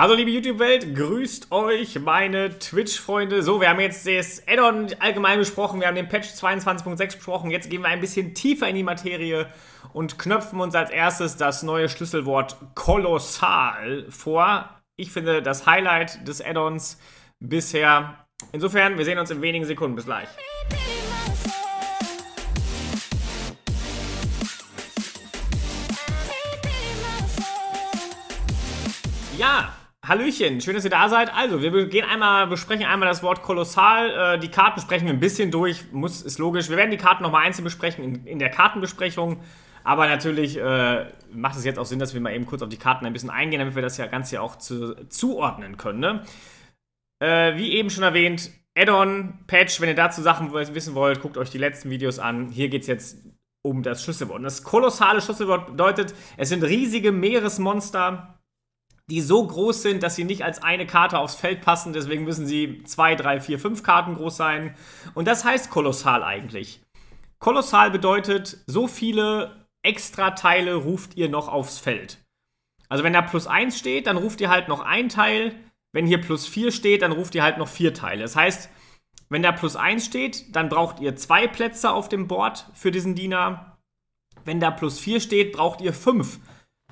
Hallo liebe YouTube-Welt, grüßt euch meine Twitch-Freunde. So, wir haben jetzt das Add-on allgemein besprochen, wir haben den Patch 22.6 besprochen, jetzt gehen wir ein bisschen tiefer in die Materie und knöpfen uns als erstes das neue Schlüsselwort kolossal vor. Ich finde das Highlight des Add-ons bisher. Insofern, wir sehen uns in wenigen Sekunden. Bis gleich. Ja, Hallöchen, schön, dass ihr da seid. Also, wir gehen einmal, besprechen einmal das Wort kolossal. Äh, die Karten sprechen wir ein bisschen durch, muss, ist logisch. Wir werden die Karten nochmal einzeln besprechen in, in, der Kartenbesprechung. Aber natürlich äh, macht es jetzt auch Sinn, dass wir mal eben kurz auf die Karten ein bisschen eingehen, damit wir das ja Ganze ja auch zu, zuordnen können. Ne? Äh, wie eben schon erwähnt, Add-on, Patch, wenn ihr dazu Sachen wissen wollt, guckt euch die letzten Videos an. Hier geht es jetzt um das Schlüsselwort. Und das kolossale Schlüsselwort bedeutet, es sind riesige Meeresmonster die so groß sind, dass sie nicht als eine Karte aufs Feld passen. Deswegen müssen sie zwei, drei, vier, fünf Karten groß sein. Und das heißt kolossal eigentlich. Kolossal bedeutet, so viele extra Teile ruft ihr noch aufs Feld. Also wenn da plus 1 steht, dann ruft ihr halt noch ein Teil. Wenn hier plus 4 steht, dann ruft ihr halt noch vier Teile. Das heißt, wenn da plus 1 steht, dann braucht ihr zwei Plätze auf dem Board für diesen Diener. Wenn da plus 4 steht, braucht ihr fünf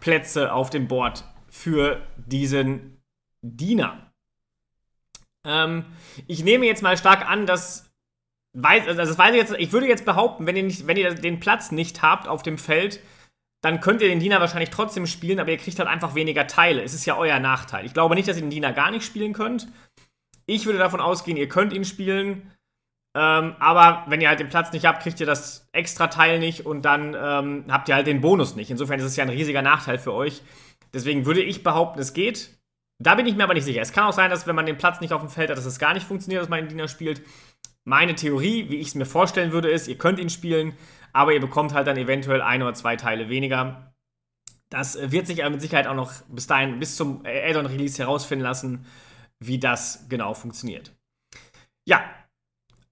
Plätze auf dem Board für diesen Diener. Ähm, ich nehme jetzt mal stark an, dass weiß, also das weiß ich jetzt, ich würde jetzt behaupten, wenn ihr, nicht, wenn ihr den Platz nicht habt auf dem Feld, dann könnt ihr den Diener wahrscheinlich trotzdem spielen, aber ihr kriegt halt einfach weniger Teile. Es ist ja euer Nachteil. Ich glaube nicht, dass ihr den Diener gar nicht spielen könnt. Ich würde davon ausgehen, ihr könnt ihn spielen. Ähm, aber wenn ihr halt den Platz nicht habt, kriegt ihr das extra Teil nicht und dann ähm, habt ihr halt den Bonus nicht. Insofern ist es ja ein riesiger Nachteil für euch. Deswegen würde ich behaupten, es geht. Da bin ich mir aber nicht sicher. Es kann auch sein, dass wenn man den Platz nicht auf dem Feld hat, dass es gar nicht funktioniert, dass man den Diener spielt. Meine Theorie, wie ich es mir vorstellen würde, ist, ihr könnt ihn spielen, aber ihr bekommt halt dann eventuell ein oder zwei Teile weniger. Das wird sich aber mit Sicherheit auch noch bis dahin, bis zum Addon-Release herausfinden lassen, wie das genau funktioniert. Ja,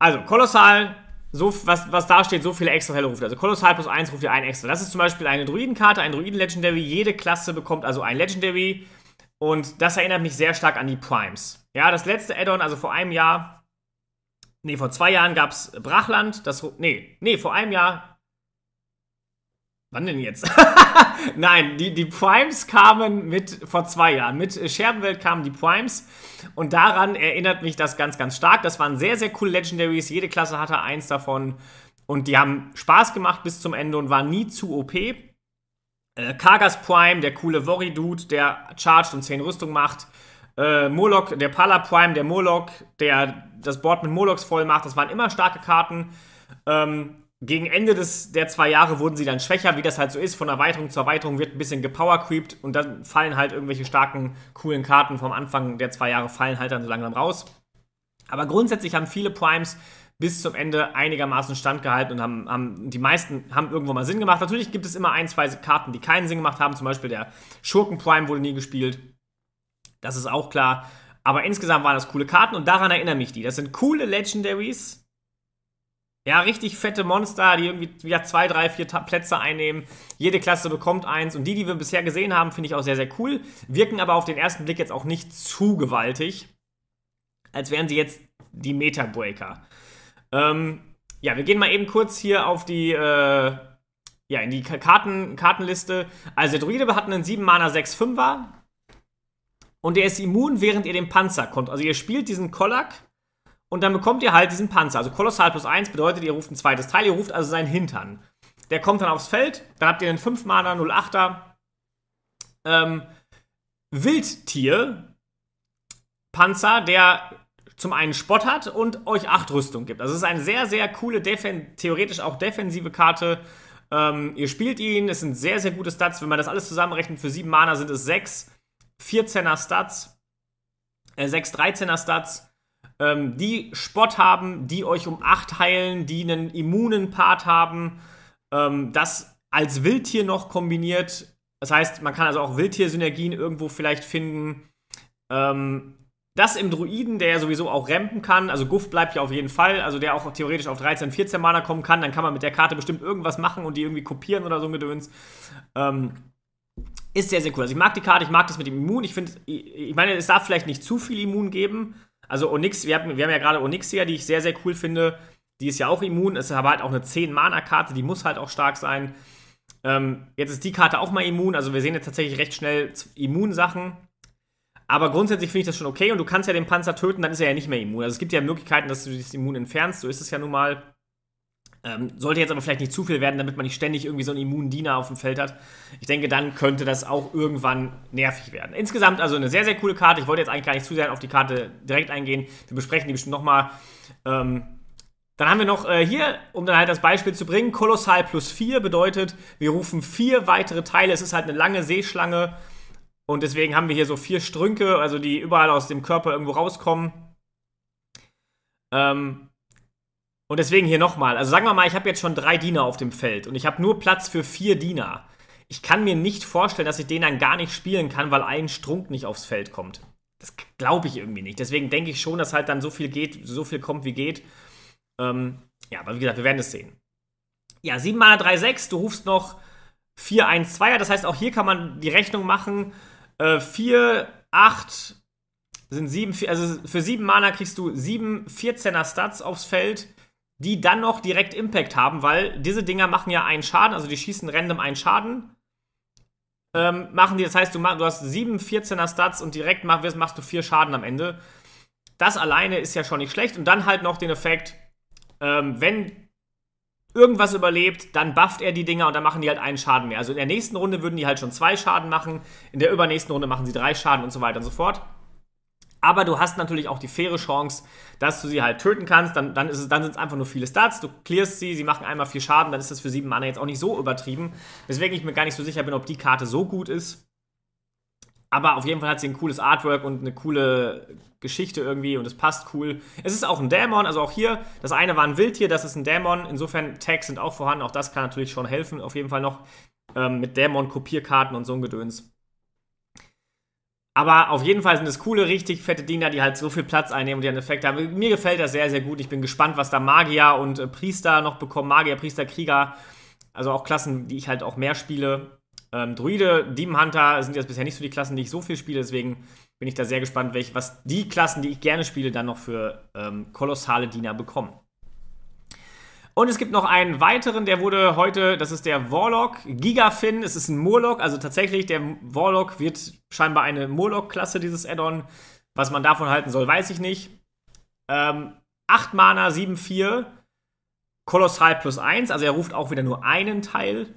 also, kolossal, so, was, was da steht, so viele extra Fälle ruft. Also kolossal plus 1 ruft ihr ein extra. Das ist zum Beispiel eine Druidenkarte, ein Druiden-Legendary. Jede Klasse bekommt also ein Legendary. Und das erinnert mich sehr stark an die Primes. Ja, das letzte Add-on, also vor einem Jahr, nee, vor zwei Jahren gab es Brachland. Das, nee, nee, vor einem Jahr. Wann denn jetzt? Nein, die, die Primes kamen mit vor zwei Jahren. Mit äh, Scherbenwelt kamen die Primes. Und daran erinnert mich das ganz, ganz stark. Das waren sehr, sehr coole Legendaries. Jede Klasse hatte eins davon. Und die haben Spaß gemacht bis zum Ende und waren nie zu OP. Äh, Kargas Prime, der coole Worry-Dude, der charged und 10 Rüstung macht. Äh, Moloch, der Pala Prime, der Moloch, der das Board mit Molochs voll macht. Das waren immer starke Karten. Ähm, gegen Ende des, der zwei Jahre wurden sie dann schwächer, wie das halt so ist. Von Erweiterung zu Erweiterung wird ein bisschen gepowercreept und dann fallen halt irgendwelche starken, coolen Karten vom Anfang der zwei Jahre fallen halt dann so langsam raus. Aber grundsätzlich haben viele Primes bis zum Ende einigermaßen standgehalten und haben, haben, die meisten haben irgendwo mal Sinn gemacht. Natürlich gibt es immer ein, zwei Karten, die keinen Sinn gemacht haben. Zum Beispiel der Schurken Prime wurde nie gespielt. Das ist auch klar. Aber insgesamt waren das coole Karten und daran erinnern mich die. Das sind coole Legendaries, ja, richtig fette Monster, die irgendwie wieder zwei, drei, vier Ta Plätze einnehmen. Jede Klasse bekommt eins. Und die, die wir bisher gesehen haben, finde ich auch sehr, sehr cool. Wirken aber auf den ersten Blick jetzt auch nicht zu gewaltig. Als wären sie jetzt die Meta-Breaker. Ähm, ja, wir gehen mal eben kurz hier auf die, äh, ja, in die Karten, Kartenliste. Also der Druide hat einen 7-Mana 6-5er. Und der ist immun, während ihr den Panzer kommt. Also ihr spielt diesen Kollak und dann bekommt ihr halt diesen Panzer. Also Kolossal plus 1 bedeutet, ihr ruft ein zweites Teil, ihr ruft also seinen Hintern. Der kommt dann aufs Feld, dann habt ihr einen 5-Mana 08er ähm, Wildtier-Panzer, der zum einen Spott hat und euch 8 Rüstung gibt. Also es ist eine sehr, sehr coole, Defen theoretisch auch defensive Karte. Ähm, ihr spielt ihn, es sind sehr, sehr gute Stats. Wenn man das alles zusammenrechnet, für 7 Mana sind es 6 14er Stats, äh, 6 13er Stats ähm, die Spott haben, die euch um 8 heilen, die einen immunen Part haben. Ähm, das als Wildtier noch kombiniert. Das heißt, man kann also auch Wildtier-Synergien irgendwo vielleicht finden. Ähm, das im Druiden, der ja sowieso auch rampen kann, also Guff bleibt ja auf jeden Fall, also der auch theoretisch auf 13, 14 Mana kommen kann, dann kann man mit der Karte bestimmt irgendwas machen und die irgendwie kopieren oder so ein Gedöns. Ähm, ist sehr, sehr cool. Also ich mag die Karte, ich mag das mit dem Immun. Ich finde, ich meine, es darf vielleicht nicht zu viel Immun geben, also Onyx, wir haben, wir haben ja gerade Onyxia, die ich sehr, sehr cool finde. Die ist ja auch immun, ist aber halt auch eine 10-Mana-Karte, die muss halt auch stark sein. Ähm, jetzt ist die Karte auch mal immun, also wir sehen jetzt tatsächlich recht schnell Immunsachen. Aber grundsätzlich finde ich das schon okay und du kannst ja den Panzer töten, dann ist er ja nicht mehr immun. Also es gibt ja Möglichkeiten, dass du dich Immun entfernst, so ist es ja nun mal. Ähm, sollte jetzt aber vielleicht nicht zu viel werden, damit man nicht ständig irgendwie so einen immunen Diener auf dem Feld hat. Ich denke, dann könnte das auch irgendwann nervig werden. Insgesamt also eine sehr, sehr coole Karte. Ich wollte jetzt eigentlich gar nicht zu sehr auf die Karte direkt eingehen. Wir besprechen die bestimmt nochmal. Ähm, dann haben wir noch äh, hier, um dann halt das Beispiel zu bringen, Kolossal plus 4 bedeutet, wir rufen vier weitere Teile. Es ist halt eine lange Seeschlange und deswegen haben wir hier so vier Strünke, also die überall aus dem Körper irgendwo rauskommen. Ähm, und deswegen hier nochmal. Also sagen wir mal, ich habe jetzt schon drei Diener auf dem Feld und ich habe nur Platz für vier Diener. Ich kann mir nicht vorstellen, dass ich den dann gar nicht spielen kann, weil ein Strunk nicht aufs Feld kommt. Das glaube ich irgendwie nicht. Deswegen denke ich schon, dass halt dann so viel geht, so viel kommt wie geht. Ähm, ja, aber wie gesagt, wir werden es sehen. Ja, 7 mal 3, 6, du rufst noch 4, 1, 2. Das heißt, auch hier kann man die Rechnung machen. Äh, 4, 8 sind 7, 4, also für 7 Mana kriegst du 7 14er Stats aufs Feld die dann noch direkt Impact haben, weil diese Dinger machen ja einen Schaden, also die schießen random einen Schaden. Ähm, machen die, das heißt, du, mach, du hast 7 14er Stats und direkt mach, machst du 4 Schaden am Ende. Das alleine ist ja schon nicht schlecht. Und dann halt noch den Effekt, ähm, wenn irgendwas überlebt, dann bufft er die Dinger und dann machen die halt einen Schaden mehr. Also in der nächsten Runde würden die halt schon zwei Schaden machen, in der übernächsten Runde machen sie drei Schaden und so weiter und so fort. Aber du hast natürlich auch die faire Chance, dass du sie halt töten kannst. Dann, dann, dann sind es einfach nur viele Stats. Du clearst sie, sie machen einmal vier Schaden. Dann ist das für sieben Mana jetzt auch nicht so übertrieben. Deswegen ich mir gar nicht so sicher bin, ob die Karte so gut ist. Aber auf jeden Fall hat sie ein cooles Artwork und eine coole Geschichte irgendwie und es passt cool. Es ist auch ein Dämon, also auch hier, das eine war ein Wildtier, das ist ein Dämon. Insofern Tags sind auch vorhanden, auch das kann natürlich schon helfen, auf jeden Fall noch ähm, mit Dämon-Kopierkarten und so ein Gedöns. Aber auf jeden Fall sind es coole, richtig fette Dinger, die halt so viel Platz einnehmen und die einen Effekt haben. Mir gefällt das sehr, sehr gut. Ich bin gespannt, was da Magier und äh, Priester noch bekommen. Magier, Priester, Krieger. Also auch Klassen, die ich halt auch mehr spiele. Ähm, Druide, Hunter sind jetzt bisher nicht so die Klassen, die ich so viel spiele. Deswegen bin ich da sehr gespannt, welch, was die Klassen, die ich gerne spiele, dann noch für ähm, kolossale Diener bekommen. Und es gibt noch einen weiteren, der wurde heute, das ist der Warlock, Gigafin, es ist ein Murloc, also tatsächlich, der Warlock wird scheinbar eine Murloc-Klasse, dieses Add-on. Was man davon halten soll, weiß ich nicht. Ähm, 8 Mana, 7, 4, Kolossal plus 1, also er ruft auch wieder nur einen Teil.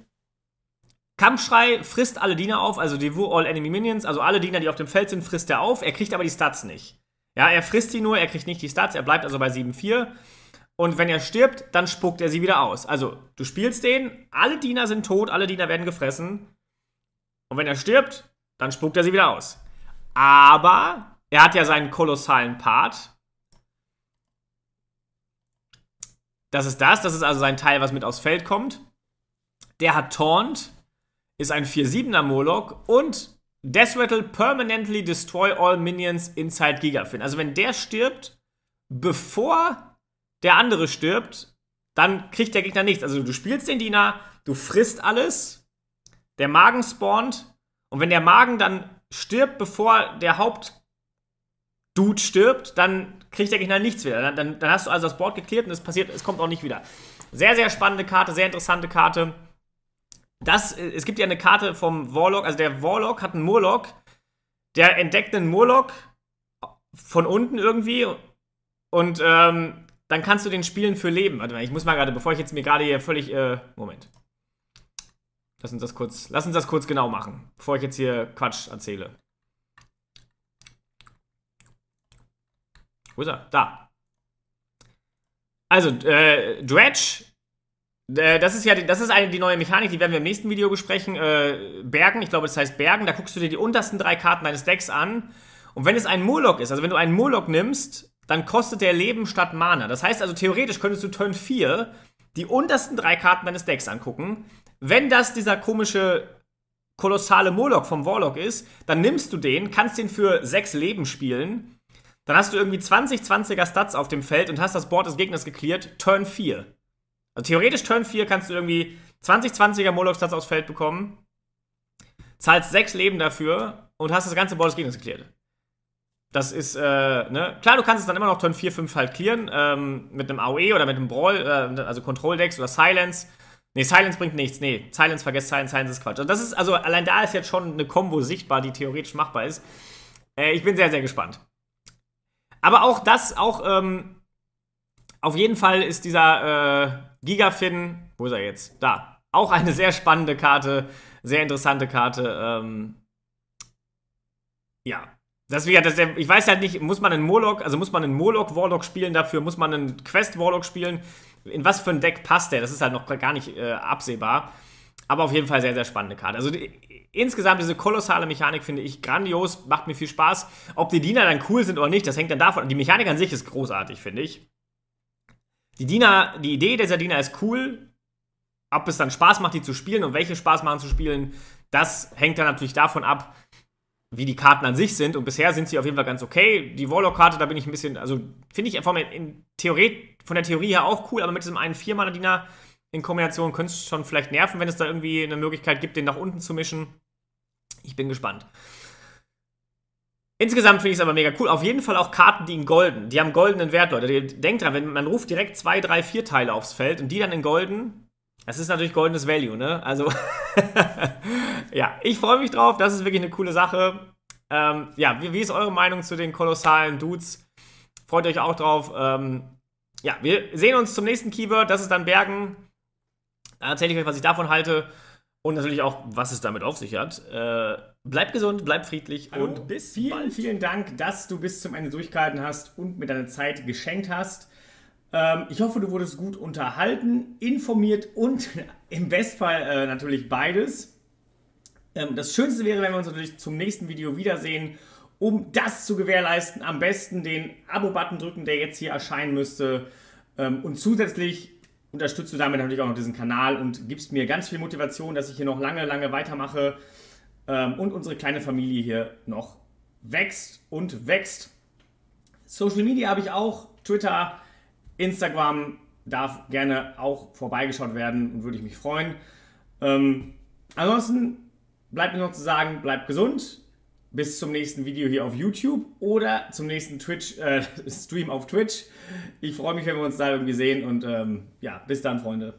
Kampfschrei frisst alle Diener auf, also die All Enemy Minions, also alle Diener, die auf dem Feld sind, frisst er auf. Er kriegt aber die Stats nicht. Ja, er frisst sie nur, er kriegt nicht die Stats, er bleibt also bei 7-4 und wenn er stirbt, dann spuckt er sie wieder aus. Also, du spielst den, alle Diener sind tot, alle Diener werden gefressen. Und wenn er stirbt, dann spuckt er sie wieder aus. Aber er hat ja seinen kolossalen Part. Das ist das, das ist also sein Teil, was mit aufs Feld kommt. Der hat Taunt, ist ein 4-7er Moloch und Death Rattle permanently destroy all minions inside Gigafin. Also wenn der stirbt, bevor der andere stirbt, dann kriegt der Gegner nichts. Also du spielst den Diener, du frisst alles, der Magen spawnt und wenn der Magen dann stirbt, bevor der Hauptdude stirbt, dann kriegt der Gegner nichts wieder. Dann, dann, dann hast du also das Board geklärt und es passiert, es kommt auch nicht wieder. Sehr, sehr spannende Karte, sehr interessante Karte. Das, äh, es gibt ja eine Karte vom Warlock, also der Warlock hat einen Murloc, der entdeckt einen Murloc von unten irgendwie und ähm, dann kannst du den Spielen für leben. Warte mal, ich muss mal gerade, bevor ich jetzt mir gerade hier völlig. Äh, Moment. Lass uns das kurz. Lass uns das kurz genau machen, bevor ich jetzt hier Quatsch erzähle. Wo ist er? Da. Also, äh, Dredge. Äh, das ist ja die, das ist eine, die neue Mechanik, die werden wir im nächsten Video besprechen. Äh, Bergen, ich glaube, das heißt Bergen. Da guckst du dir die untersten drei Karten deines Decks an. Und wenn es ein Murloc ist, also wenn du einen Murloc nimmst, dann kostet der Leben statt Mana. Das heißt also, theoretisch könntest du Turn 4 die untersten drei Karten deines Decks angucken. Wenn das dieser komische kolossale Moloch vom Warlock ist, dann nimmst du den, kannst den für sechs Leben spielen. Dann hast du irgendwie 20 20er Stats auf dem Feld und hast das Board des Gegners geklärt. Turn 4. Also theoretisch Turn 4 kannst du irgendwie 20 20er Moloch Stats aufs Feld bekommen, zahlst sechs Leben dafür und hast das ganze Board des Gegners geklärt. Das ist, äh, ne? Klar, du kannst es dann immer noch Turn 4, 5 halt clearen, ähm, mit einem AOE oder mit einem Brawl, äh, also Control Decks oder Silence. Ne, Silence bringt nichts. Ne, Silence, vergesst Silence, Silence ist Quatsch. Und das ist, also allein da ist jetzt schon eine Combo sichtbar, die theoretisch machbar ist. Äh, ich bin sehr, sehr gespannt. Aber auch das, auch, ähm, auf jeden Fall ist dieser äh, Gigafin, wo ist er jetzt? Da. Auch eine sehr spannende Karte, sehr interessante Karte. Ähm, ja, Deswegen, das, ich weiß halt nicht, muss man einen Moloch, also muss man einen Moloch Warlock spielen dafür, muss man einen Quest Warlock spielen? In was für ein Deck passt der? Das ist halt noch gar nicht äh, absehbar. Aber auf jeden Fall sehr, sehr spannende Karte. Also die, insgesamt diese kolossale Mechanik finde ich grandios, macht mir viel Spaß. Ob die Diener dann cool sind oder nicht, das hängt dann davon. Die Mechanik an sich ist großartig, finde ich. Die Diener, die Idee dieser Diener ist cool. Ob es dann Spaß macht, die zu spielen und welche Spaß machen zu spielen, das hängt dann natürlich davon ab, wie die Karten an sich sind. Und bisher sind sie auf jeden Fall ganz okay. Die Warlock-Karte, da bin ich ein bisschen, also finde ich von der, Theorie, von der Theorie her auch cool, aber mit diesem einen viermaler diener in Kombination könnte es schon vielleicht nerven, wenn es da irgendwie eine Möglichkeit gibt, den nach unten zu mischen. Ich bin gespannt. Insgesamt finde ich es aber mega cool. Auf jeden Fall auch Karten, die in golden, die haben goldenen Wert, Leute. Denkt dran, wenn man ruft direkt zwei, drei, vier Teile aufs Feld und die dann in golden, das ist natürlich goldenes Value, ne? Also, ja, ich freue mich drauf. Das ist wirklich eine coole Sache. Ähm, ja, wie, wie, ist eure Meinung zu den kolossalen Dudes? Freut euch auch drauf. Ähm, ja, wir sehen uns zum nächsten Keyword. Das ist dann Bergen. Da erzähle ich euch, was ich davon halte. Und natürlich auch, was es damit auf sich hat. Äh, bleibt gesund, bleibt friedlich Hallo, und bis vielen, bald. vielen Dank, dass du bis zum Ende durchgehalten hast und mir deine Zeit geschenkt hast. Ähm, ich hoffe, du wurdest gut unterhalten, informiert und im Bestfall äh, natürlich beides. Ähm, das Schönste wäre, wenn wir uns natürlich zum nächsten Video wiedersehen. Um das zu gewährleisten, am besten den Abo-Button drücken, der jetzt hier erscheinen müsste. Ähm, und zusätzlich unterstützt du damit natürlich auch noch diesen Kanal und gibst mir ganz viel Motivation, dass ich hier noch lange, lange weitermache ähm, und unsere kleine Familie hier noch wächst und wächst. Social Media habe ich auch, Twitter, Instagram darf gerne auch vorbeigeschaut werden und würde ich mich freuen. Ähm, ansonsten bleibt mir noch zu sagen, bleibt gesund. Bis zum nächsten Video hier auf YouTube oder zum nächsten Twitch-Stream äh, auf Twitch. Ich freue mich, wenn wir uns da irgendwie sehen und ähm, ja, bis dann, Freunde.